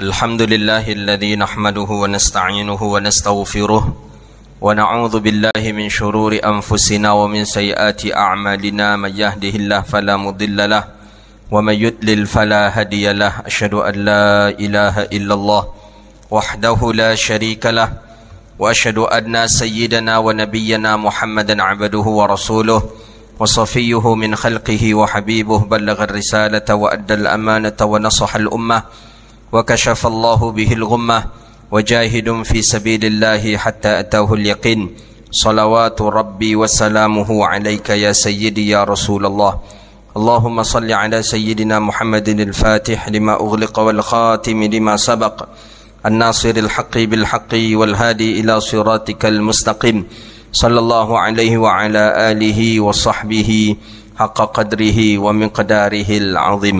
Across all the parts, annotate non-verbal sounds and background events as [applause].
الحمد لله الذي نحمده ونستعينه ونستغفره ونعوذ بالله من شرور أنفسنا ومن سيئات أعمالنا من يهده الله فلا مضل له ومن يضلل فلا هادي له أشهد أن لا إله إلا الله وحده لا شريك له وأشهد أن سيدنا ونبينا محمدا عبده ورسوله وصفيه من خلقه وحبيبه بلغ الرسالة وأدى الأمانة ونصح الأمة وكشف الله به الغمة وجاهد في سبيل الله حتى أتاه اليقين صلوات ربي وسلامه عليك يا سيدي يا رسول الله اللهم صل على سيدنا محمد الفاتح لما أغلق والخاتم لما سبق الناصر الحق بالحق والهادي إلى صراطك المستقيم صلى الله عليه وعلى آله وصحبه حق قدره ومقداره العظيم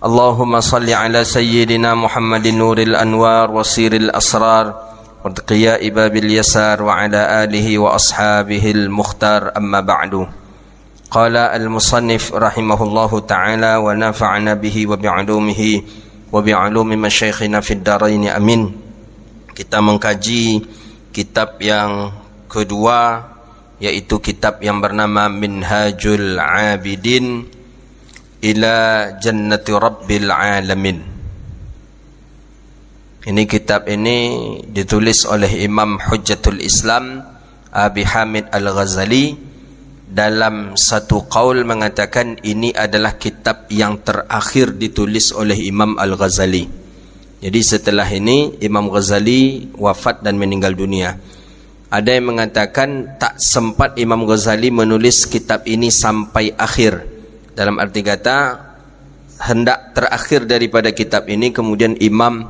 Allahumma salli ala sayyidina Muhammadin nuril anwar wa siril asrar wa tqiya ibabil yasar wa ala alihi wa ashabihil mukhtar amma ba'du qala al musannif rahimahullahu ta'ala wa nafa'na bihi wa bi'ulumihi wa bi'ulumi masyayikhina fid darain amin kita mengkaji kitab yang kedua yaitu kitab yang bernama Minhajul Abidin ila jannati rabbil alamin ini kitab ini ditulis oleh Imam Hujjatul Islam Abi Hamid Al-Ghazali dalam satu kaul mengatakan ini adalah kitab yang terakhir ditulis oleh Imam Al-Ghazali jadi setelah ini Imam Ghazali wafat dan meninggal dunia ada yang mengatakan tak sempat Imam Ghazali menulis kitab ini sampai akhir. Dalam arti kata hendak terakhir daripada kitab ini kemudian Imam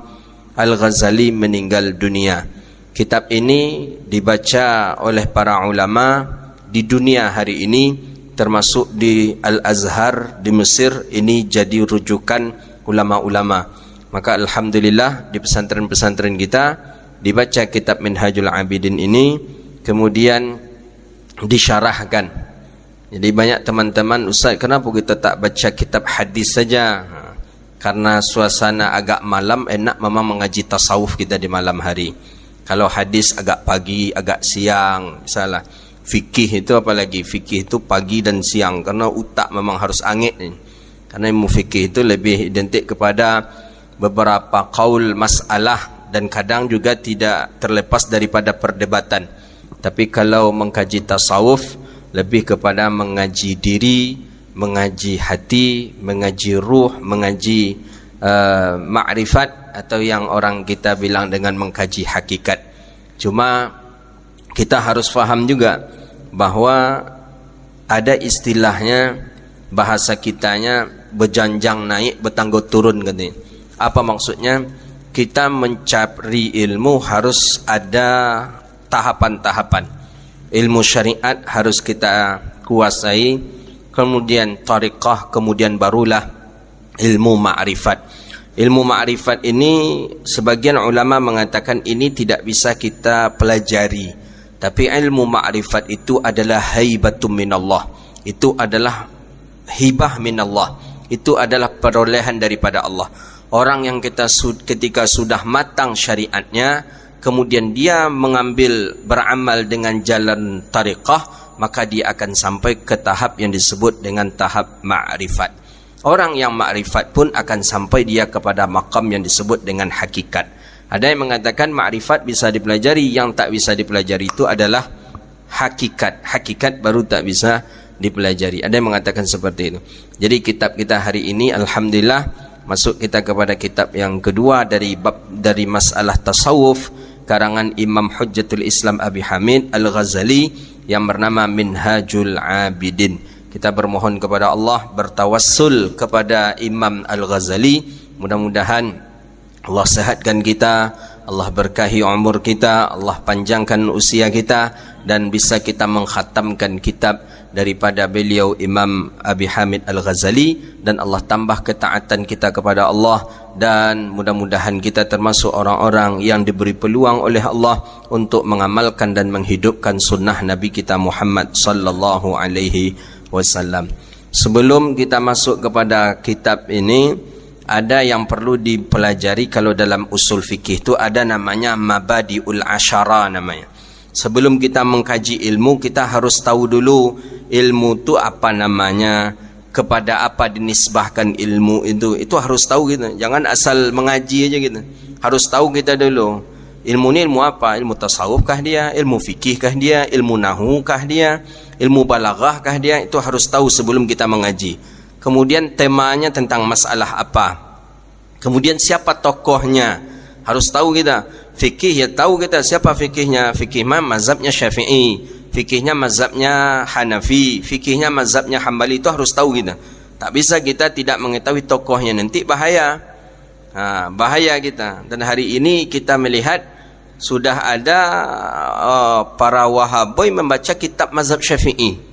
Al-Ghazali meninggal dunia. Kitab ini dibaca oleh para ulama di dunia hari ini termasuk di Al-Azhar di Mesir ini jadi rujukan ulama-ulama. Maka alhamdulillah di pesantren-pesantren kita dibaca kitab Minhajul Abidin ini kemudian disyarahkan jadi banyak teman-teman Ustaz kenapa kita tak baca kitab hadis saja ha. Karena suasana agak malam Enak memang mengaji tasawuf kita di malam hari Kalau hadis agak pagi, agak siang Misalnya fikih itu apa lagi? Fikih itu pagi dan siang Karena utak memang harus angin Karena ilmu fikih itu lebih identik kepada Beberapa kaul masalah Dan kadang juga tidak terlepas daripada perdebatan Tapi kalau mengkaji tasawuf lebih kepada mengaji diri, mengaji hati, mengaji ruh, mengaji uh, makrifat atau yang orang kita bilang dengan mengkaji hakikat. Cuma kita harus faham juga bahawa ada istilahnya bahasa kitanya berjanjang naik bertangguh turun gitu. Apa maksudnya? Kita mencapri ilmu harus ada tahapan-tahapan ilmu syariat harus kita kuasai kemudian tariqah kemudian barulah ilmu ma'rifat ilmu ma'rifat ini sebagian ulama mengatakan ini tidak bisa kita pelajari tapi ilmu ma'rifat itu adalah haibatum minallah itu adalah hibah minallah itu adalah perolehan daripada Allah orang yang kita ketika sudah matang syariatnya kemudian dia mengambil beramal dengan jalan tariqah maka dia akan sampai ke tahap yang disebut dengan tahap ma'rifat orang yang ma'rifat pun akan sampai dia kepada makam yang disebut dengan hakikat ada yang mengatakan ma'rifat bisa dipelajari yang tak bisa dipelajari itu adalah hakikat hakikat baru tak bisa dipelajari ada yang mengatakan seperti itu jadi kitab kita hari ini alhamdulillah masuk kita kepada kitab yang kedua dari bab dari masalah tasawuf karangan Imam Hujjatul Islam Abi Hamid Al-Ghazali yang bernama Minhajul Abidin. Kita bermohon kepada Allah bertawassul kepada Imam Al-Ghazali. Mudah-mudahan Allah sehatkan kita, Allah berkahi umur kita, Allah panjangkan usia kita dan bisa kita mengkhatamkan kitab daripada beliau Imam Abi Hamid Al-Ghazali dan Allah tambah ketaatan kita kepada Allah dan mudah-mudahan kita termasuk orang-orang yang diberi peluang oleh Allah untuk mengamalkan dan menghidupkan sunnah Nabi kita Muhammad sallallahu alaihi wasallam. Sebelum kita masuk kepada kitab ini, ada yang perlu dipelajari kalau dalam usul fikih itu ada namanya mabadi ul ashara namanya. Sebelum kita mengkaji ilmu, kita harus tahu dulu ilmu itu apa namanya, kepada apa dinisbahkan ilmu itu. Itu harus tahu gitu. Jangan asal mengaji aja gitu. Harus tahu kita dulu. Ilmu ini ilmu apa? Ilmu tasawuf kah dia? Ilmu fikih kah dia? Ilmu nahu kah dia? Ilmu balaghah kah dia? Itu harus tahu sebelum kita Mengaji kemudian temanya tentang masalah apa kemudian siapa tokohnya harus tahu kita fikih ya tahu kita siapa fikihnya fikih mana mazhabnya syafi'i fikihnya mazhabnya hanafi fikihnya mazhabnya hambali itu harus tahu kita tak bisa kita tidak mengetahui tokohnya nanti bahaya ha, bahaya kita dan hari ini kita melihat sudah ada uh, para wahaboy membaca kitab mazhab syafi'i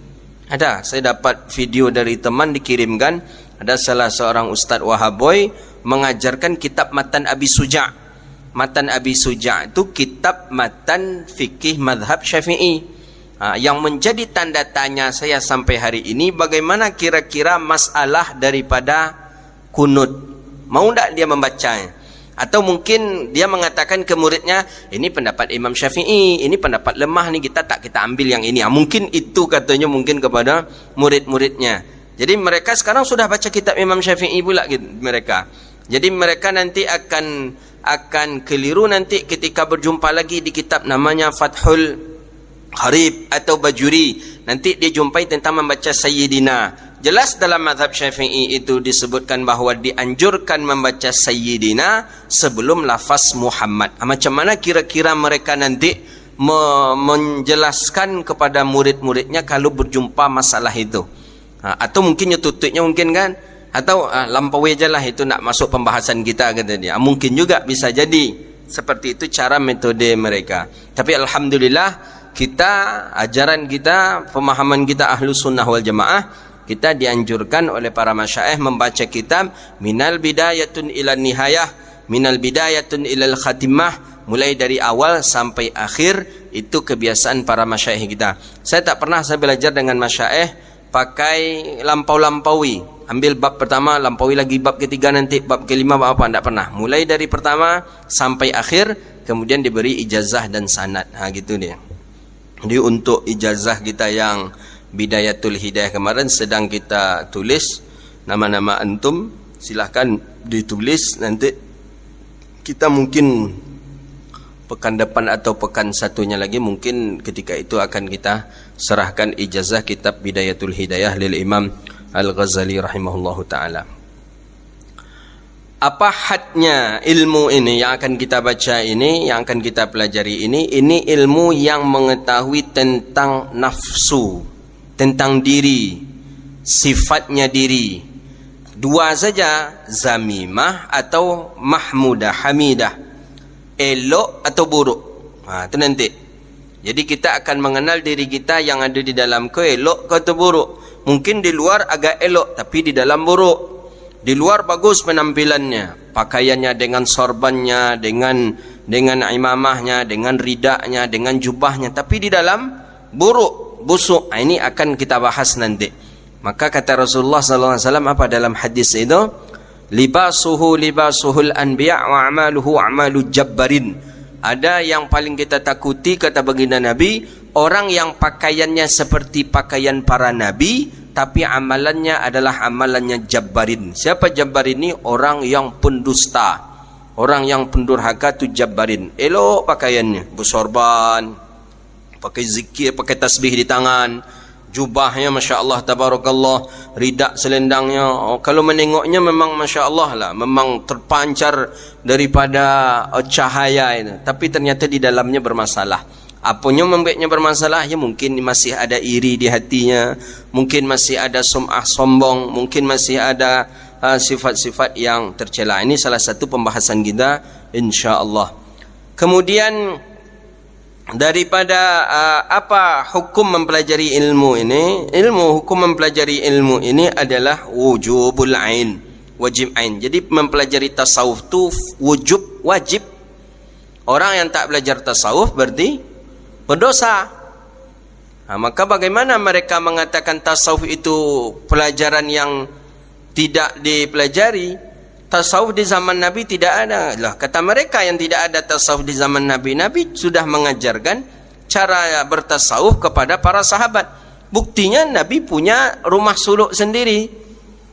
ada, saya dapat video dari teman dikirimkan Ada salah seorang Ustaz Wahaboy Mengajarkan kitab Matan Abi Suja' Matan Abi Suja' itu kitab Matan Fikih Madhab Syafi'i ha, Yang menjadi tanda tanya saya sampai hari ini Bagaimana kira-kira masalah daripada kunut Mau tak dia membacanya? Atau mungkin dia mengatakan ke muridnya, ini pendapat Imam Syafi'i, ini pendapat lemah ni kita tak kita ambil yang ini. Ah, mungkin itu katanya mungkin kepada murid-muridnya. Jadi mereka sekarang sudah baca kitab Imam Syafi'i pula mereka. Jadi mereka nanti akan akan keliru nanti ketika berjumpa lagi di kitab namanya Fathul Harib atau Bajuri. Nanti dia jumpai tentang membaca Sayyidina jelas dalam madhab syafi'i itu disebutkan bahawa dianjurkan membaca sayyidina sebelum lafaz Muhammad. Ah, macam mana kira-kira mereka nanti me- menjelaskan kepada murid-muridnya kalau berjumpa masalah itu? Ha, atau mungkin tutupnya mungkin kan? Atau ha, lampaui je lah itu nak masuk pembahasan kita kata dia. Ha, mungkin juga bisa jadi seperti itu cara metode mereka. Tapi Alhamdulillah kita, ajaran kita, pemahaman kita ahlu sunnah wal jamaah, kita dianjurkan oleh para masyaih membaca kitab minal bidayatun ilan nihayah minal bidayatun ilal khatimah mulai dari awal sampai akhir itu kebiasaan para masyaih kita saya tak pernah saya belajar dengan masyaih pakai lampau-lampaui ambil bab pertama lampaui lagi bab ketiga nanti bab kelima bab apa tidak pernah mulai dari pertama sampai akhir kemudian diberi ijazah dan sanad ha gitu dia jadi untuk ijazah kita yang Bidayatul Hidayah kemarin sedang kita tulis nama-nama antum silakan ditulis nanti kita mungkin pekan depan atau pekan satunya lagi mungkin ketika itu akan kita serahkan ijazah kitab Bidayatul Hidayah lil Imam Al-Ghazali rahimahullahu taala. Apa hadnya ilmu ini yang akan kita baca ini, yang akan kita pelajari ini? Ini ilmu yang mengetahui tentang nafsu tentang diri sifatnya diri dua saja zamimah atau mahmudah hamidah elok atau buruk ha, itu nanti jadi kita akan mengenal diri kita yang ada di dalam ke elok ke atau buruk mungkin di luar agak elok tapi di dalam buruk di luar bagus penampilannya pakaiannya dengan sorbannya dengan dengan imamahnya dengan ridaknya dengan jubahnya tapi di dalam buruk busuk ah, ini akan kita bahas nanti maka kata Rasulullah sallallahu alaihi wasallam apa dalam hadis itu libasuhu libasuhul anbiya wa amaluhu amalu jabbarin ada yang paling kita takuti kata baginda nabi orang yang pakaiannya seperti pakaian para nabi tapi amalannya adalah amalannya jabbarin siapa jabbarin ini orang yang pendusta orang yang pendurhaka tu jabbarin elok pakaiannya bersorban pakai zikir pakai tasbih di tangan jubahnya masya-Allah tabarakallah ridak selendangnya oh, kalau menengoknya memang masya-Allah lah memang terpancar daripada oh, cahaya ini. tapi ternyata di dalamnya bermasalah Apa yang membuatnya bermasalah ya mungkin masih ada iri di hatinya mungkin masih ada sum'ah sombong mungkin masih ada uh, sifat-sifat yang tercela ini salah satu pembahasan kita insya-Allah kemudian daripada uh, apa hukum mempelajari ilmu ini ilmu hukum mempelajari ilmu ini adalah wujubul ain wajib ain jadi mempelajari tasawuf tu wujub wajib orang yang tak belajar tasawuf berarti berdosa nah, ha, maka bagaimana mereka mengatakan tasawuf itu pelajaran yang tidak dipelajari tasawuf di zaman Nabi tidak ada. Lah, kata mereka yang tidak ada tasawuf di zaman Nabi, Nabi sudah mengajarkan cara bertasawuf kepada para sahabat. Buktinya Nabi punya rumah suluk sendiri.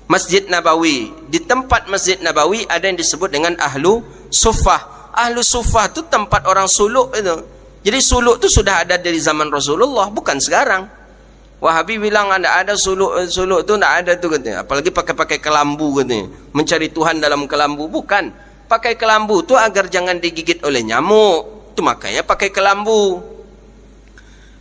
Masjid Nabawi. Di tempat Masjid Nabawi ada yang disebut dengan Ahlu Sufah. Ahlu Sufah tu tempat orang suluk itu. Jadi suluk tu sudah ada dari zaman Rasulullah, bukan sekarang. Wahabi bilang ada ada suluk eh, suluk tu tak ada tu katanya. Apalagi pakai-pakai kelambu katanya. Mencari Tuhan dalam kelambu bukan. Pakai kelambu tu agar jangan digigit oleh nyamuk. Itu makanya pakai kelambu.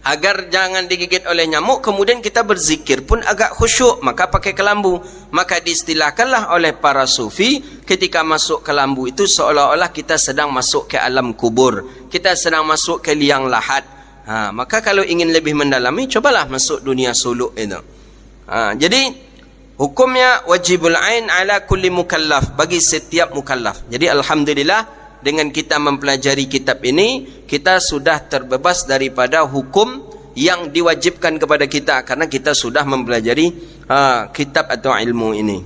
Agar jangan digigit oleh nyamuk, kemudian kita berzikir pun agak khusyuk, maka pakai kelambu. Maka diistilahkanlah oleh para sufi, ketika masuk kelambu itu seolah-olah kita sedang masuk ke alam kubur. Kita sedang masuk ke liang lahat. Ha, maka kalau ingin lebih mendalami, cobalah masuk dunia suluk itu. Ha, jadi, hukumnya wajibul ain ala kulli mukallaf, bagi setiap mukallaf. Jadi, Alhamdulillah, dengan kita mempelajari kitab ini, kita sudah terbebas daripada hukum yang diwajibkan kepada kita karena kita sudah mempelajari ha, kitab atau ilmu ini.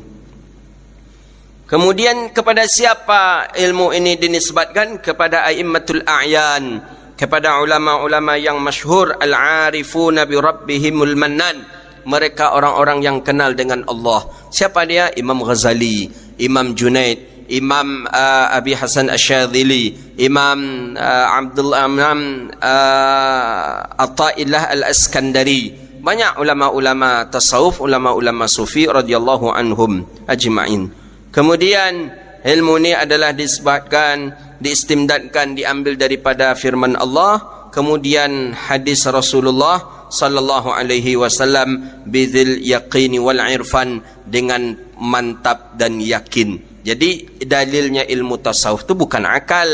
Kemudian kepada siapa ilmu ini dinisbatkan kepada aimmatul a'yan kepada ulama-ulama yang masyhur al-arifuna bi rabbihimul mannan mereka orang-orang yang kenal dengan Allah siapa dia Imam Ghazali Imam Junaid Imam uh, Abi Hasan Asy-Syadzili Imam uh, Abdul Amnam uh, At-Ta'illah Al-Iskandari banyak ulama-ulama tasawuf ulama-ulama sufi radhiyallahu anhum ajma'in kemudian ilmu ni adalah disebabkan diistimdadkan diambil daripada firman Allah kemudian hadis Rasulullah sallallahu alaihi wasallam bidzil yaqini wal irfan dengan mantap dan yakin jadi dalilnya ilmu tasawuf itu bukan akal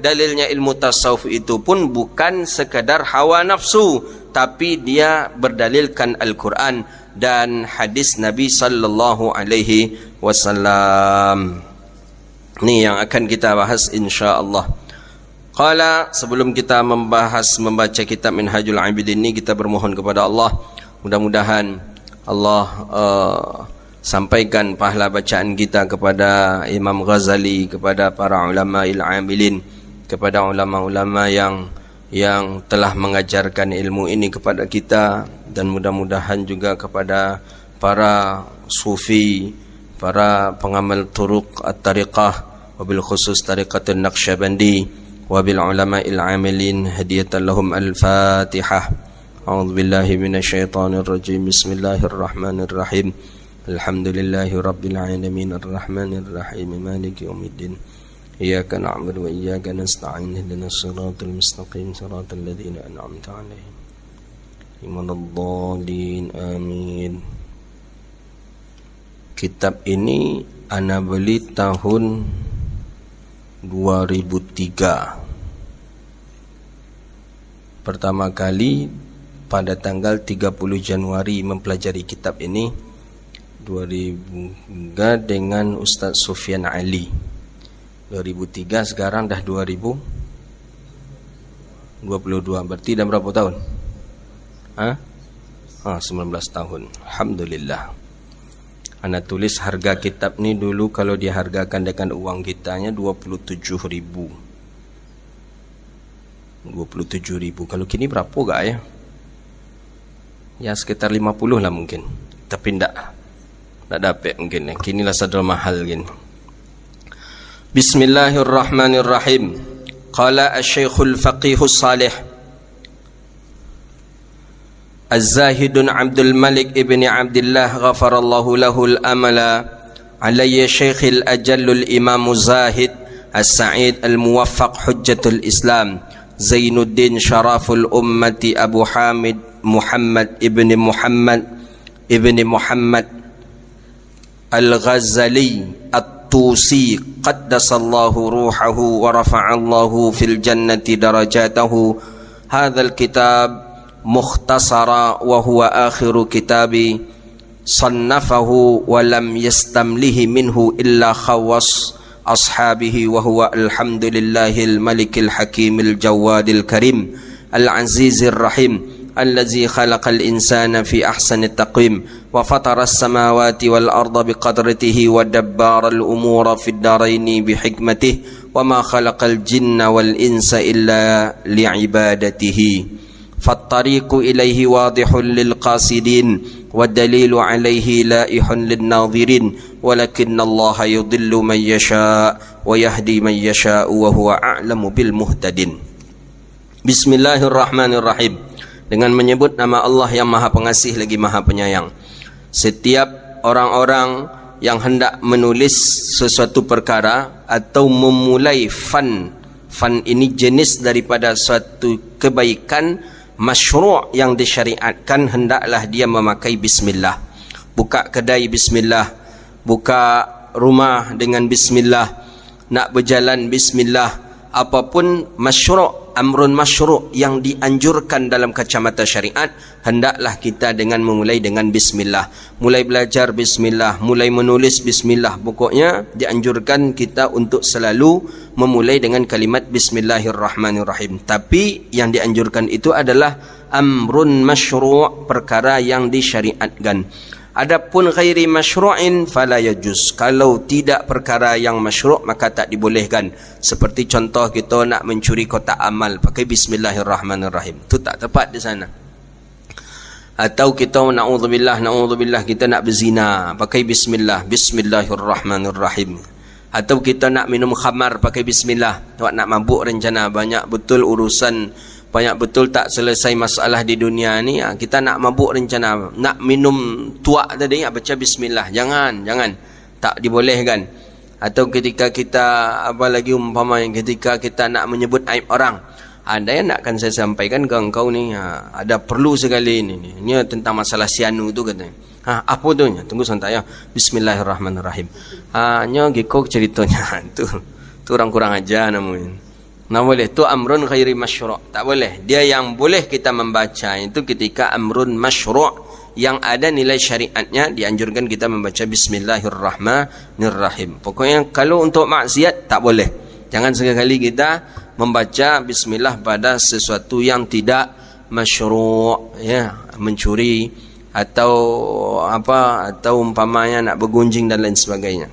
dalilnya ilmu tasawuf itu pun bukan sekadar hawa nafsu tapi dia berdalilkan Al-Quran dan hadis Nabi sallallahu alaihi wasallam ini yang akan kita bahas insya-Allah. Kala sebelum kita membahas membaca kitab Minhajul Abidin ini kita bermohon kepada Allah mudah-mudahan Allah uh, sampaikan pahala bacaan kita kepada Imam Ghazali kepada para ulama al kepada ulama-ulama yang yang telah mengajarkan ilmu ini kepada kita dan mudah-mudahan juga kepada para sufi para pengamal turuk at-tariqah wabil khusus tariqatun naqsyabandi wabil ulama'il amilin hadiyatan lahum al-fatihah a'udzu billahi minasyaitonir rajim bismillahirrahmanirrahim alhamdulillahi rabbil alamin arrahmanir rahim maliki yaumiddin iyyaka na'budu wa iyyaka nasta'in ihdinas siratal mustaqim siratal ladzina an'amta 'alaihim من الضالين آمين Kitab ini Ana beli tahun 2003 Pertama kali Pada tanggal 30 Januari Mempelajari kitab ini 2003 Dengan Ustaz Sufian Ali 2003 Sekarang dah 2022 Berarti dah berapa tahun? Ha? Ha, 19 tahun Alhamdulillah Ana tulis harga kitab ni dulu kalau dihargakan dengan uang kitanya tujuh ribu dua puluh tujuh ribu Kalau kini berapa gak ya? Ya sekitar puluh lah mungkin Tapi tidak tidak dapat mungkin Kini lah sadar mahal gini Bismillahirrahmanirrahim Kala Qala asyikhul faqihus salih الزاهد عبد الملك ابن عبد الله غفر الله له الأمل علي شيخ الأجل الإمام زاهد السعيد الموفق حجة الإسلام زين الدين شرف الأمة أبو حامد محمد ابن محمد ابن محمد الغزالي الطوسي قدس الله روحه ورفع الله في الجنة درجاته هذا الكتاب مختصرا وهو آخر كتاب صنفه ولم يستمله منه إلا خوص أصحابه وهو الحمد لله الملك الحكيم الجواد الكريم العزيز الرحيم الذي خلق الإنسان في أحسن التقويم وفطر السماوات والأرض بقدرته ودبار الأمور في الدارين بحكمته وما خلق الجن والإنس إلا لعبادته فالطريق إليه واضح للقاصدين والدليل عليه لائح للناظرين ولكن الله يضل من يشاء ويهدي من يشاء وهو أعلم بالمهتدين بسم الله الرحمن الرحيم dengan menyebut nama Allah yang maha pengasih lagi maha penyayang setiap orang-orang yang hendak menulis sesuatu perkara atau memulai fan fan ini jenis daripada suatu kebaikan masyru' yang disyariatkan hendaklah dia memakai bismillah buka kedai bismillah buka rumah dengan bismillah nak berjalan bismillah apapun masyru' amrun masyru' yang dianjurkan dalam kacamata syariat hendaklah kita dengan memulai dengan bismillah mulai belajar bismillah mulai menulis bismillah pokoknya dianjurkan kita untuk selalu memulai dengan kalimat bismillahirrahmanirrahim tapi yang dianjurkan itu adalah amrun masyru' perkara yang disyariatkan Adapun ghairi masyru'in fala yajuz. Kalau tidak perkara yang masyru' maka tak dibolehkan. Seperti contoh kita nak mencuri kotak amal pakai bismillahirrahmanirrahim. Tu tak tepat di sana. Atau kita na'udzubillah, na'udzubillah kita nak berzina pakai bismillah, bismillahirrahmanirrahim. Atau kita nak minum khamar pakai bismillah. Tak nak mabuk rencana banyak betul urusan banyak betul tak selesai masalah di dunia ni ah, kita nak mabuk rencana nak minum tuak tadi ya, baca bismillah jangan jangan tak dibolehkan atau ketika kita apa lagi umpama yang ketika kita nak menyebut aib orang ada ah, yang nak akan saya sampaikan ke engkau ni ha, ada perlu sekali ini ni, ni tentang masalah sianu tu katanya ha, apa tu ni? Ya, tunggu santai ya bismillahirrahmanirrahim ha, ni ceritanya [laughs] tu, tu orang kurang aja namun Nah boleh itu amrun ghairi masyru'. Tak boleh. Dia yang boleh kita membaca itu ketika amrun masyru' yang ada nilai syariatnya dianjurkan kita membaca bismillahirrahmanirrahim. Pokoknya kalau untuk maksiat tak boleh. Jangan sekali-kali kita membaca bismillah pada sesuatu yang tidak masyru' ya, mencuri atau apa atau umpamanya nak bergunjing dan lain sebagainya.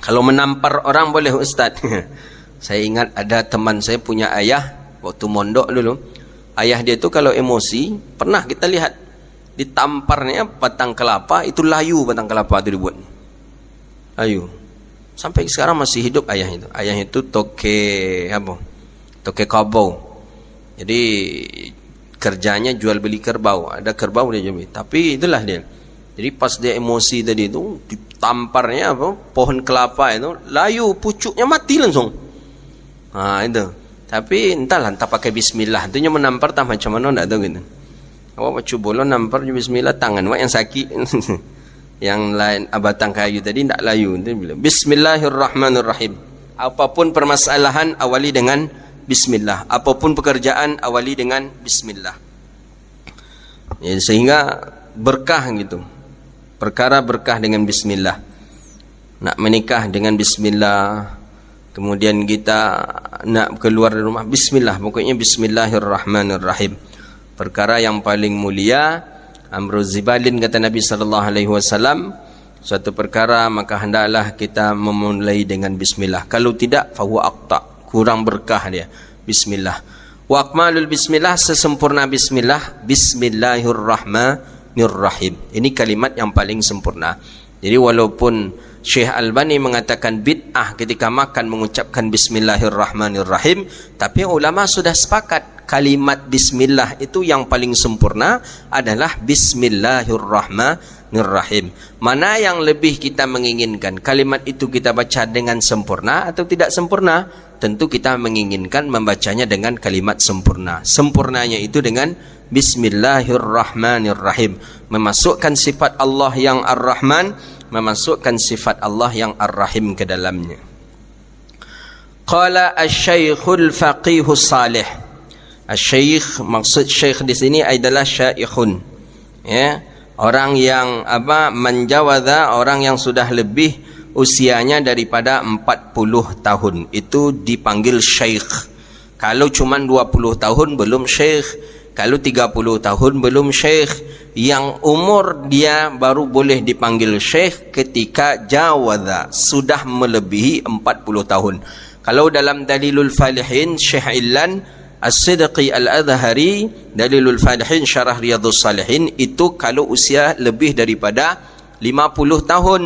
Kalau menampar orang boleh ustaz. [laughs] Saya ingat ada teman saya punya ayah waktu mondok dulu. Ayah dia tu kalau emosi, pernah kita lihat ditamparnya batang kelapa itu layu batang kelapa itu dibuat. Layu. Sampai sekarang masih hidup ayah itu. Ayah itu toke apa? Toke kabau. Jadi kerjanya jual beli kerbau. Ada kerbau dia jual beli. Tapi itulah dia. Jadi pas dia emosi tadi itu ditamparnya apa? Pohon kelapa itu layu pucuknya mati langsung. Ha itu. Tapi entahlah entah pakai bismillah tu menampar tak macam mana ndak tahu gitu. Awak mau cuba lo nampar bismillah tangan awak yang sakit. [laughs] yang lain abatang kayu tadi ndak layu. Bismillahirrahmanirrahim. Apapun permasalahan awali dengan bismillah. Apapun pekerjaan awali dengan bismillah. Ya, sehingga berkah gitu. Perkara berkah dengan bismillah. Nak menikah dengan bismillah. Kemudian kita nak keluar dari rumah Bismillah Pokoknya Bismillahirrahmanirrahim Perkara yang paling mulia Amrul Zibalin kata Nabi SAW Suatu perkara maka hendaklah kita memulai dengan Bismillah Kalau tidak fahu akta Kurang berkah dia Bismillah Wa akmalul Bismillah Sesempurna Bismillah Bismillahirrahmanirrahim Ini kalimat yang paling sempurna Jadi walaupun Walaupun Syekh Albani mengatakan bid'ah ketika makan mengucapkan bismillahirrahmanirrahim tapi ulama sudah sepakat kalimat bismillah itu yang paling sempurna adalah bismillahirrahmanirrahim mana yang lebih kita menginginkan kalimat itu kita baca dengan sempurna atau tidak sempurna tentu kita menginginkan membacanya dengan kalimat sempurna sempurnanya itu dengan bismillahirrahmanirrahim memasukkan sifat Allah yang ar-rahman memasukkan sifat Allah yang Ar-Rahim ke dalamnya. Qala asy-syaikhul faqih salih. Asy-syaikh maksud syaikh di sini adalah syaikhun. Ya, orang yang apa menjawaza orang yang sudah lebih usianya daripada 40 tahun itu dipanggil syaikh. Kalau cuma 20 tahun belum syaikh, kalau 30 tahun belum syekh Yang umur dia baru boleh dipanggil syekh Ketika jawadha Sudah melebihi 40 tahun Kalau dalam dalilul falihin Syekh Ilan As-Sidqi Al-Azhari Dalilul Falihin Syarah Riyadhus Salihin Itu kalau usia lebih daripada 50 tahun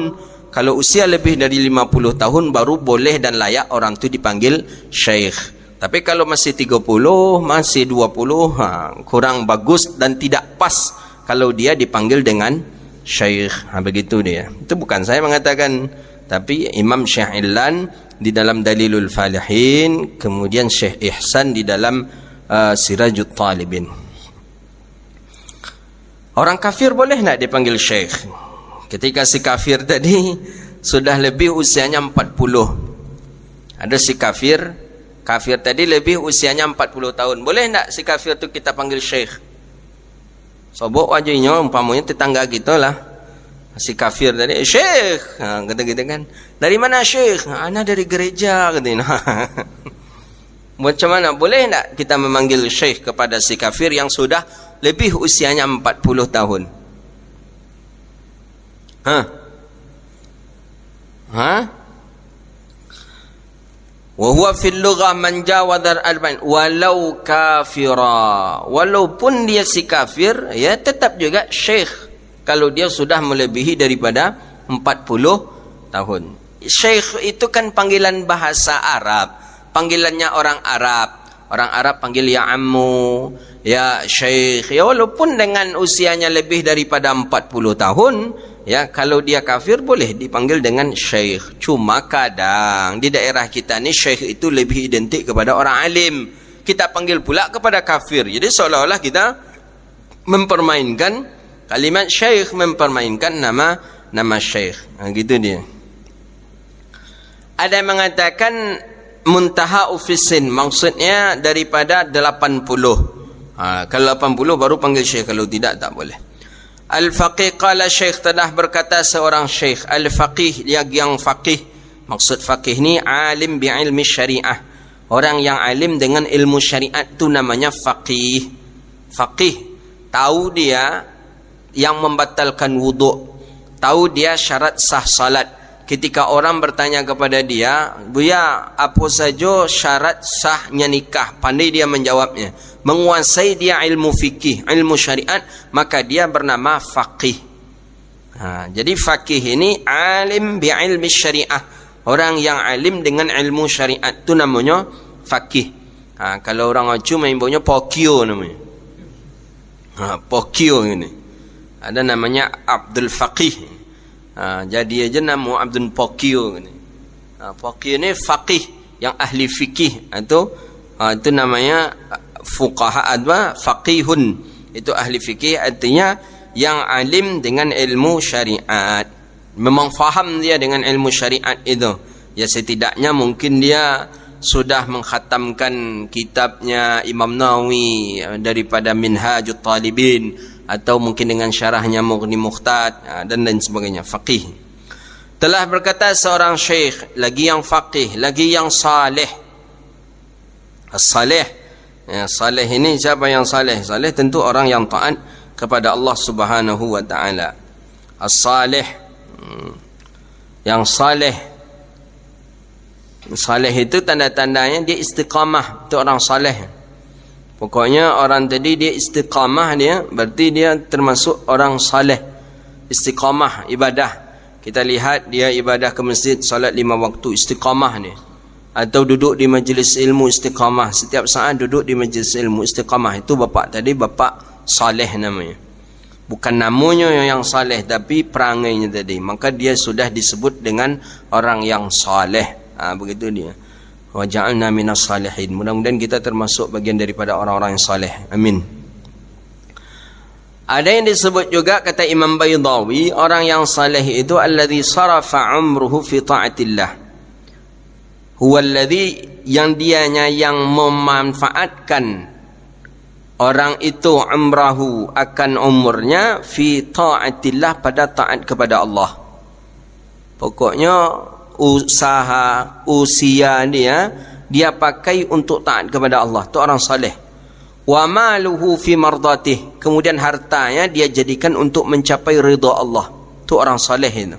Kalau usia lebih dari 50 tahun Baru boleh dan layak orang tu dipanggil Syekh tapi kalau masih 30, masih 20, ha, kurang bagus dan tidak pas kalau dia dipanggil dengan syaikh. Ha, begitu dia. Itu bukan saya mengatakan. Tapi Imam Syekh Ilan di dalam Dalilul Falihin, kemudian Syekh Ihsan di dalam uh, Sirajut Talibin. Orang kafir boleh nak dipanggil syekh? Ketika si kafir tadi [laughs] sudah lebih usianya 40. Ada si kafir kafir tadi lebih usianya 40 tahun boleh tak si kafir tu kita panggil syekh sobok wajahnya umpamanya tetangga kita lah si kafir tadi syekh ha, kata kita kan dari mana syekh ha, Anak dari gereja kata ini [laughs] macam mana boleh tak kita memanggil syekh kepada si kafir yang sudah lebih usianya 40 tahun ha ha wa huwa fil lughah man jawadar albain walau kafira walaupun dia si kafir ya tetap juga syekh kalau dia sudah melebihi daripada 40 tahun syekh itu kan panggilan bahasa Arab panggilannya orang Arab orang Arab panggil ya ammu ya syekh ya walaupun dengan usianya lebih daripada 40 tahun Ya, kalau dia kafir boleh dipanggil dengan syekh. Cuma kadang di daerah kita ni syekh itu lebih identik kepada orang alim. Kita panggil pula kepada kafir. Jadi seolah-olah kita mempermainkan kalimat syekh mempermainkan nama nama syekh. Ha, gitu dia. Ada yang mengatakan muntaha ufisin maksudnya daripada 80. Ha, kalau 80 baru panggil syekh kalau tidak tak boleh. Al-Faqih qala Syekh telah berkata seorang Syekh Al-Faqih yang yang faqih maksud faqih ni alim bi ilmi syariah orang yang alim dengan ilmu syariat tu namanya faqih faqih tahu dia yang membatalkan wuduk tahu dia syarat sah salat ketika orang bertanya kepada dia, Buya, apa saja syarat sahnya nikah? Pandai dia menjawabnya. Menguasai dia ilmu fikih, ilmu syariat, maka dia bernama faqih. Ha, jadi faqih ini alim bi ilmi syariah. Orang yang alim dengan ilmu syariat tu namanya faqih. Ha, kalau orang acu membunyinya pokio namanya. Ha, pokio ini. Ada namanya Abdul Faqih ha, jadi aja nama Abdul Pokio ni. Ha, Pokio ni faqih yang ahli fikih itu ha, itu ha, namanya uh, fuqaha adwa faqihun itu ahli fikih artinya yang alim dengan ilmu syariat memang faham dia dengan ilmu syariat itu ya setidaknya mungkin dia sudah mengkhatamkan kitabnya Imam Nawawi uh, daripada Minhajul Talibin atau mungkin dengan syarahnya Mughni Mukhtad ha, dan lain sebagainya faqih telah berkata seorang syekh lagi yang faqih lagi yang saleh as-saleh ya, saleh ini siapa yang saleh saleh tentu orang yang taat kepada Allah Subhanahu wa taala as-saleh hmm. yang saleh saleh itu tanda-tandanya dia istiqamah itu orang saleh Pokoknya orang tadi dia istiqamah dia berarti dia termasuk orang saleh. Istiqamah ibadah. Kita lihat dia ibadah ke masjid solat lima waktu istiqamah ni. Atau duduk di majlis ilmu istiqamah. Setiap saat duduk di majlis ilmu istiqamah itu bapak tadi bapak saleh namanya. Bukan namanya yang saleh tapi perangainya tadi. Maka dia sudah disebut dengan orang yang saleh. Ah ha, begitu dia wa ja'alna minas salihin mudah-mudahan kita termasuk bagian daripada orang-orang yang saleh amin ada yang disebut juga kata Imam Baydawi orang yang saleh itu allazi sarafa umruhu fi taatillah huwa allazi yang dianya yang memanfaatkan orang itu umrahu akan umurnya fi taatillah pada taat kepada Allah pokoknya usaha, usia ni ya dia pakai untuk taat kepada Allah. tu orang saleh. Wa maluhu fi mardatih. Kemudian hartanya dia jadikan untuk mencapai ridha Allah. tu orang saleh itu.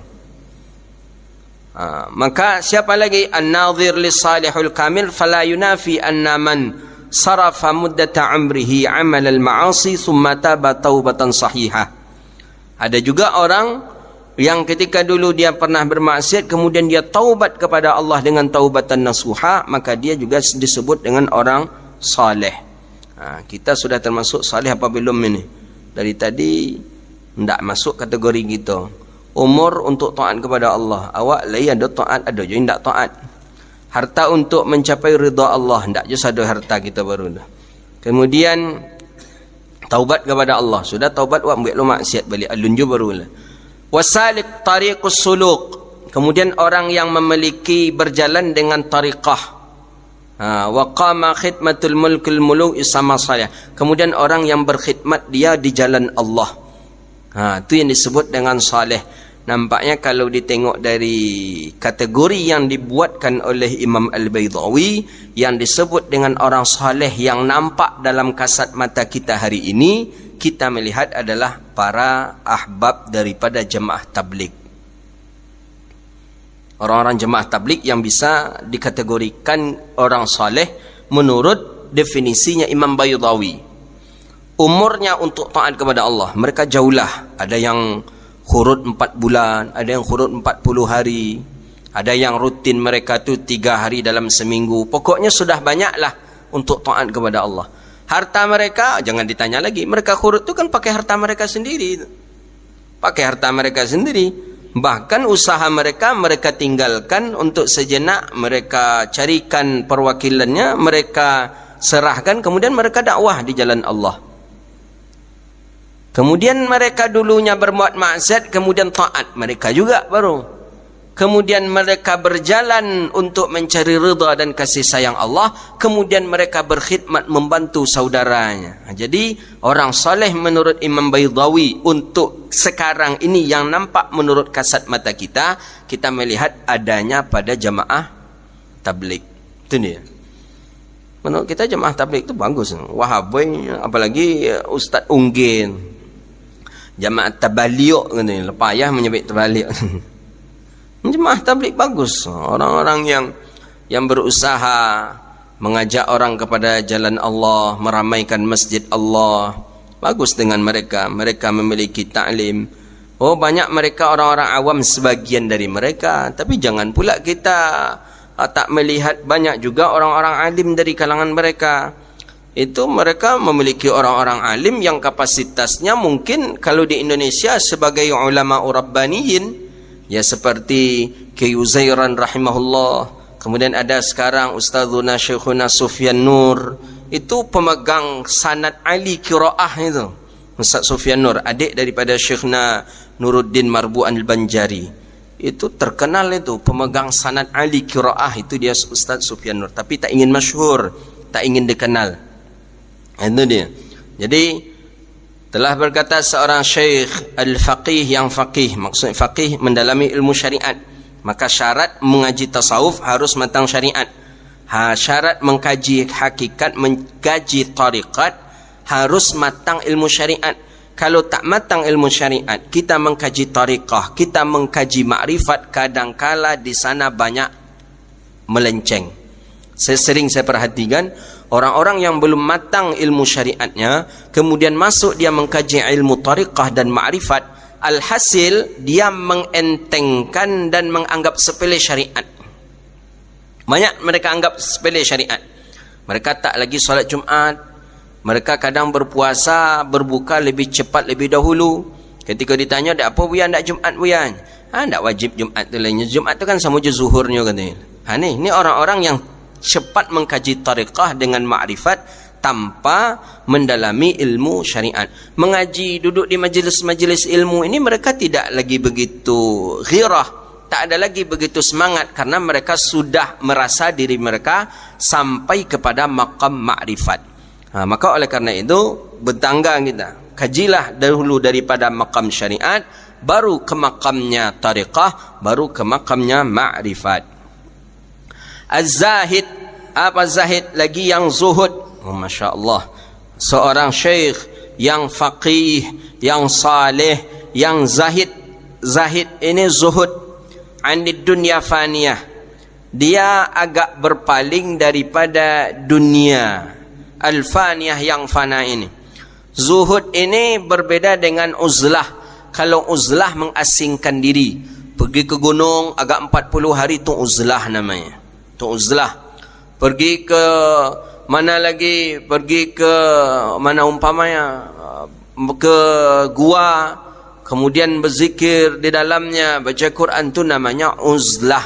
Ha, maka siapa lagi an-nadhir li salihul kamil fala yunafi anna man sarafa muddata amrihi amal al-ma'asi thumma taba taubatan sahihah. Ada juga orang yang ketika dulu dia pernah bermaksiat kemudian dia taubat kepada Allah dengan taubatan nasuha maka dia juga disebut dengan orang saleh. Ha, kita sudah termasuk saleh apa belum ini? Dari tadi tidak masuk kategori gitu. Umur untuk taat kepada Allah. Awak lagi ada taat, ada juga tidak taat. Harta untuk mencapai ridha Allah. Tidak juga ada harta kita baru. Kemudian taubat kepada Allah. Sudah taubat, awak ambil lo maksiat balik. Alunju baru lah wasalik tariqus suluk kemudian orang yang memiliki berjalan dengan tariqah ha wa qama khidmatul mulkul muluk isma salih kemudian orang yang berkhidmat dia di jalan Allah ha itu yang disebut dengan saleh nampaknya kalau ditengok dari kategori yang dibuatkan oleh Imam Al-Baydawi yang disebut dengan orang saleh yang nampak dalam kasat mata kita hari ini kita melihat adalah para ahbab daripada jemaah tablik orang-orang jemaah tablik yang bisa dikategorikan orang saleh menurut definisinya Imam Bayudawi umurnya untuk taat kepada Allah mereka jauhlah ada yang hurut 4 bulan ada yang hurut 40 hari ada yang rutin mereka tu 3 hari dalam seminggu pokoknya sudah banyaklah untuk taat kepada Allah. Harta mereka, jangan ditanya lagi Mereka khurut itu kan pakai harta mereka sendiri Pakai harta mereka sendiri Bahkan usaha mereka Mereka tinggalkan untuk sejenak Mereka carikan perwakilannya Mereka serahkan Kemudian mereka dakwah di jalan Allah Kemudian mereka dulunya bermuat maksiat Kemudian taat mereka juga baru Kemudian mereka berjalan untuk mencari rida dan kasih sayang Allah. Kemudian mereka berkhidmat membantu saudaranya. Jadi orang soleh menurut Imam Baydawi untuk sekarang ini yang nampak menurut kasat mata kita. Kita melihat adanya pada jamaah tablik. Itu dia. Menurut kita jamaah tablik itu bagus. Wahabi, apalagi eh, Ustaz Unggin. jamaah tabaliuk. Lepas ayah menyebut tabaliuk. [laughs] Jemaah tablik bagus. Orang-orang yang yang berusaha mengajak orang kepada jalan Allah, meramaikan masjid Allah. Bagus dengan mereka. Mereka memiliki ta'lim. Oh banyak mereka orang-orang awam sebagian dari mereka. Tapi jangan pula kita ah, tak melihat banyak juga orang-orang alim dari kalangan mereka. Itu mereka memiliki orang-orang alim yang kapasitasnya mungkin kalau di Indonesia sebagai ulama urabbaniyin. Ya seperti Kiyuzairan rahimahullah Kemudian ada sekarang Ustazuna Syekhuna Sufyan Nur Itu pemegang sanad Ali Kiro'ah itu Ustaz Sufyan Nur Adik daripada Syekhna Nuruddin Marbu'an Al-Banjari itu terkenal itu pemegang sanad Ali Kiro'ah itu dia Ustaz Sufyan Nur tapi tak ingin masyhur tak ingin dikenal itu dia jadi telah berkata seorang syekh al-faqih yang faqih. Maksud faqih mendalami ilmu syariat. Maka syarat mengaji tasawuf harus matang syariat. Ha, syarat mengkaji hakikat, mengkaji tarikat harus matang ilmu syariat. Kalau tak matang ilmu syariat, kita mengkaji tarikah, kita mengkaji makrifat kadangkala di sana banyak melenceng. Saya sering saya perhatikan, orang-orang yang belum matang ilmu syariatnya kemudian masuk dia mengkaji ilmu tariqah dan ma'rifat alhasil dia mengentengkan dan menganggap sepele syariat banyak mereka anggap sepele syariat mereka tak lagi solat Jumaat mereka kadang berpuasa berbuka lebih cepat lebih dahulu ketika ditanya ada apa wian nak Jumaat wian? ha, ah, tak wajib Jumaat tu lainnya Jumaat tu kan sama je zuhurnya katanya ha, ni, orang-orang yang cepat mengkaji tariqah dengan makrifat tanpa mendalami ilmu syariat. Mengaji duduk di majlis-majlis ilmu ini mereka tidak lagi begitu ghirah, tak ada lagi begitu semangat karena mereka sudah merasa diri mereka sampai kepada makam makrifat. Ha, maka oleh karena itu bertangga kita kajilah dahulu daripada makam syariat baru ke makamnya tariqah baru ke makamnya ma'rifat Az-Zahid apa Zahid lagi yang zuhud oh, Masya Allah seorang syekh yang faqih yang salih yang Zahid Zahid ini zuhud anid dunia faniyah dia agak berpaling daripada dunia al-faniyah yang fana ini zuhud ini berbeda dengan uzlah kalau uzlah mengasingkan diri pergi ke gunung agak 40 hari itu uzlah namanya tu uzlah pergi ke mana lagi pergi ke mana umpamanya eh, ke gua kemudian berzikir di dalamnya baca Quran tu namanya uzlah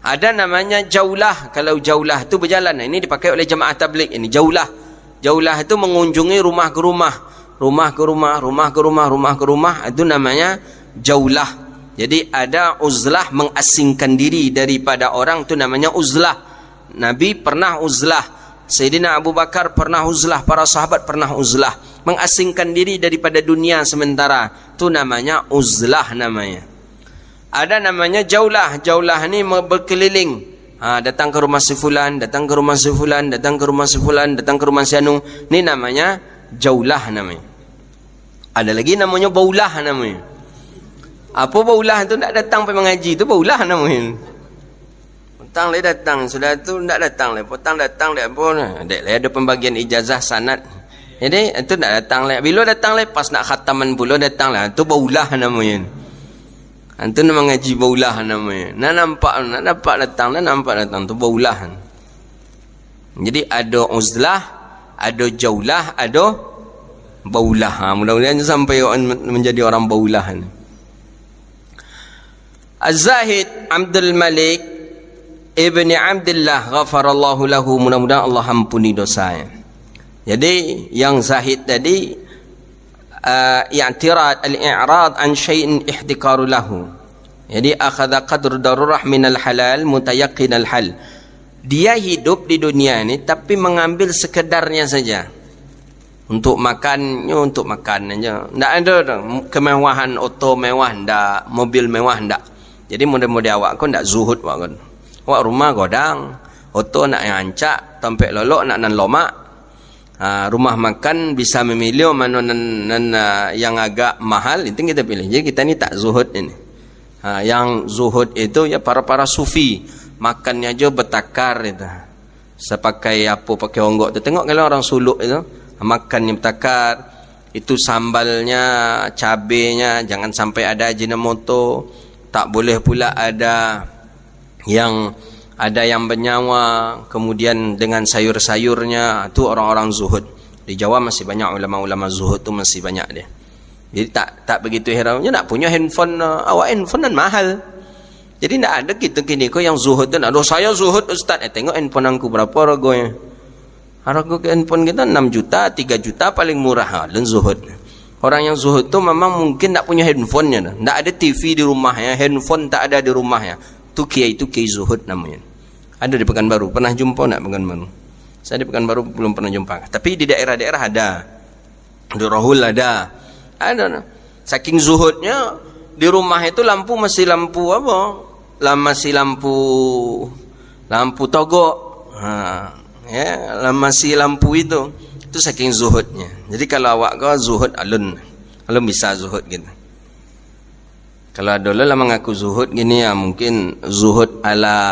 ada namanya jaulah kalau jaulah tu berjalan ini dipakai oleh jemaah tablik ini jaulah jaulah itu mengunjungi rumah ke rumah rumah ke rumah rumah ke rumah rumah ke rumah itu namanya jaulah jadi ada uzlah mengasingkan diri daripada orang tu namanya uzlah. Nabi pernah uzlah. Sayyidina Abu Bakar pernah uzlah, para sahabat pernah uzlah, mengasingkan diri daripada dunia sementara. Tu namanya uzlah namanya. Ada namanya jaulah. Jaulah ni berkeliling. Ha, datang ke rumah si fulan, datang ke rumah si fulan, datang ke rumah si fulan, datang ke rumah si anu. Ni namanya jaulah namanya. Ada lagi namanya baulah namanya. Apa baulah tu nak datang pergi mengaji tu baulah namanya. Petang dia datang, sudah tu nak datang lah. potang datang dia pun. Dek ada pembagian ijazah sanad. Jadi itu nak datang lah. Bila datang lah pas nak khataman pula datang lah. Itu baulah namanya. Ha, antun nak mengaji baulah namanya. Nak nampak, nak dapat datang, nak nampak datang. Itu baulah. Jadi ada uzlah, ada jaulah, ada baulah. Ha, mudah-mudahan sampai menjadi orang baulah. Ha. Az-Zahid Abdul Malik Ibni Abdullah Ghafarallahu lahu Mudah-mudahan Allah ampuni dosanya Jadi yang Zahid tadi uh, I'tirad al-i'rad an syai'in ihtikaru lahu Jadi akhada qadr darurah minal halal mutayakin al-hal Dia hidup di dunia ini tapi mengambil sekedarnya saja untuk makan, ya, untuk makan saja. Tidak ada kemewahan, auto mewah, tak mobil mewah, tak. Jadi mudah-mudahan awak kau tak zuhud awak kan. Awak rumah godang, hotel nak yang ancak, tempat lolok nak nan lomak. Ha, rumah makan bisa memilih mana nan, nan uh, yang agak mahal itu kita pilih. Jadi kita ni tak zuhud ini. Ha, yang zuhud itu ya para-para sufi makannya aja bertakar itu. Sepakai apa pakai onggok tu tengok kalau orang suluk itu makannya bertakar itu sambalnya cabenya jangan sampai ada ajinomoto motor tak boleh pula ada yang ada yang bernyawa kemudian dengan sayur-sayurnya ah, tu orang-orang zuhud di Jawa masih banyak ulama-ulama zuhud tu masih banyak dia jadi tak tak begitu heranya nak punya handphone ah, awak handphone dan mahal jadi tak ada kita kini kau yang zuhud dan aduh saya zuhud ustaz eh tengok handphone aku berapa harganya harga handphone kita 6 juta 3 juta paling murah ha, dan zuhud Orang yang zuhud tu memang mungkin tak punya handphonenya. Tak ada TV di rumahnya. Handphone tak ada di rumahnya. Tu kiai itu kiai zuhud namanya. Ada di Pekanbaru. Pernah jumpa nak Pekanbaru? Saya di Pekanbaru belum pernah jumpa. Tapi di daerah-daerah ada. Di Rohul ada. Ada. Saking zuhudnya, di rumah itu lampu masih lampu apa? Lama masih lampu lampu togok. Ha. Ya, masih lampu itu. Itu saking zuhudnya. Jadi kalau awak kau zuhud alun. Alun bisa zuhud gitu. Kalau ada lah mengaku zuhud gini ya mungkin zuhud ala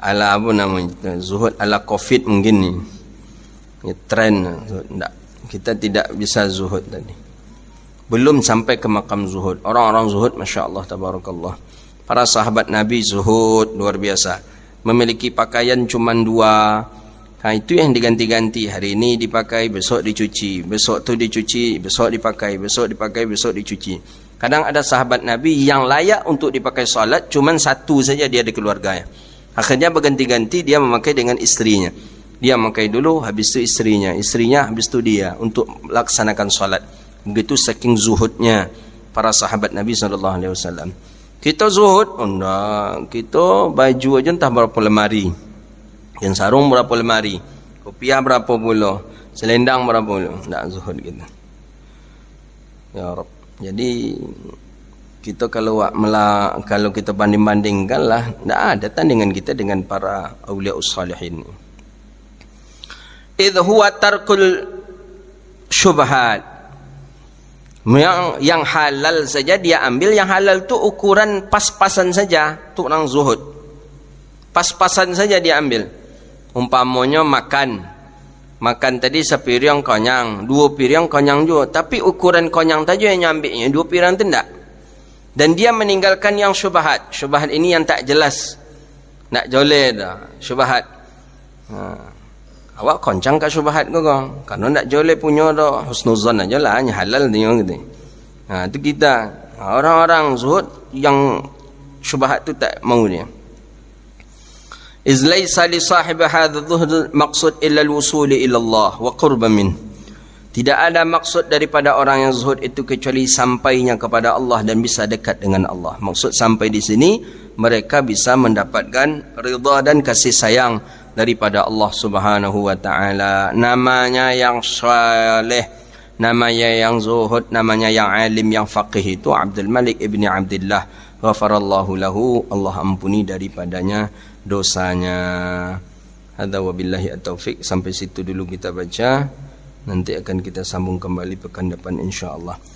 ala apa namanya zuhud ala covid mungkin ni. Ini tren tidak kita tidak bisa zuhud tadi belum sampai ke makam zuhud orang-orang zuhud masya Allah tabarakallah para sahabat Nabi zuhud luar biasa memiliki pakaian cuma dua Ha, itu yang diganti-ganti. Hari ini dipakai, besok dicuci. Besok tu dicuci, besok dipakai. Besok dipakai, besok dicuci. Kadang ada sahabat Nabi yang layak untuk dipakai solat, cuma satu saja dia ada keluarganya. Akhirnya berganti-ganti dia memakai dengan istrinya. Dia memakai dulu, habis itu istrinya. Istrinya, habis itu dia untuk melaksanakan solat. Begitu saking zuhudnya para sahabat Nabi SAW. Kita zuhud, oh, kita baju aja entah berapa lemari. Mungkin sarung berapa lemari Kopiah berapa pula Selendang berapa pula Tak zuhud kita Ya Rab Jadi Kita kalau melak, Kalau kita banding-bandingkan lah Tak ada tandingan kita dengan para Awliya us-salihin Idh huwa tarkul Syubahat yang, yang halal saja dia ambil Yang halal tu ukuran pas-pasan saja tu orang zuhud Pas-pasan saja dia ambil umpamanya makan makan tadi sepiring konyang dua piring konyang juga tapi ukuran konyang tadi yang nyambiknya dua piring tu tidak dan dia meninggalkan yang syubahat syubahat ini yang tak jelas nak joleh dah syubahat ha. awak koncang kat syubahat ke kau kalau nak joleh punya dah husnuzan aja lah hanya halal dia gitu. ha, kita orang-orang zuhud yang syubahat tu tak mahu dia iz laisa li sahib hadha dhuhr maqsud illa al-wusul ila Allah wa qurba min tidak ada maksud daripada orang yang zuhud itu kecuali sampainya kepada Allah dan bisa dekat dengan Allah. Maksud sampai di sini mereka bisa mendapatkan rida dan kasih sayang daripada Allah Subhanahu wa taala. Namanya yang saleh, namanya yang zuhud, namanya yang alim, yang faqih itu Abdul Malik ibni Abdullah ghafarallahu lahu, Allah ampuni daripadanya dosanya. Hadza wabillahi at-taufik sampai situ dulu kita baca. Nanti akan kita sambung kembali pekan depan insya Allah.